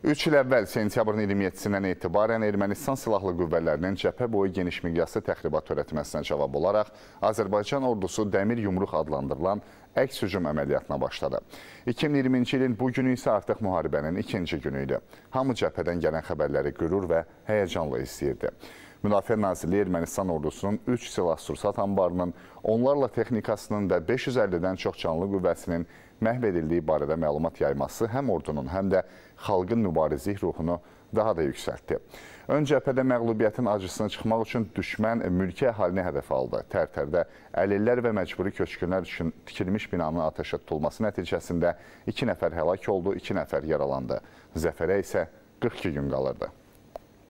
Üç il əvvəl sentyabrın 27-dən etibarən Ermənistan Silahlı Qüvvələrinin cəbhə boyu geniş miqyaslı təxribat törətməsinə cavab olaraq Azərbaycan ordusu Dəmir Yumruq adlandırılan əks hücum əməliyyatına başladı. 2020-ci ilin bu günü isə artıq müharibənin ikinci günü idi. Hamı cəbhədən gələn xəbərləri qürur və həyəcanla istəyirdi. Müdafiə Nazirliyi Ermənistan ordusunun 3 silah-sursat anbarının, onlarla texnikasının və 550-dən çox canlı qüvvəsinin məhv edildiyi barədə məlumat yayması həm ordunun, həm də xalqın mübarizlik ruhunu daha da yüksəltdi. Ön cəbhədə məğlubiyyətin acısını çıxmaq üçün düşmən mülki əhalini hədəf aldı. Tərtərdə əlillər və məcburi köçkünlər üçün tikilmiş binanın atəşə tutulması nəticəsində iki nəfər həlak oldu, iki nəfər yaralandı. Zəfərə isə 42 gün qalırdı.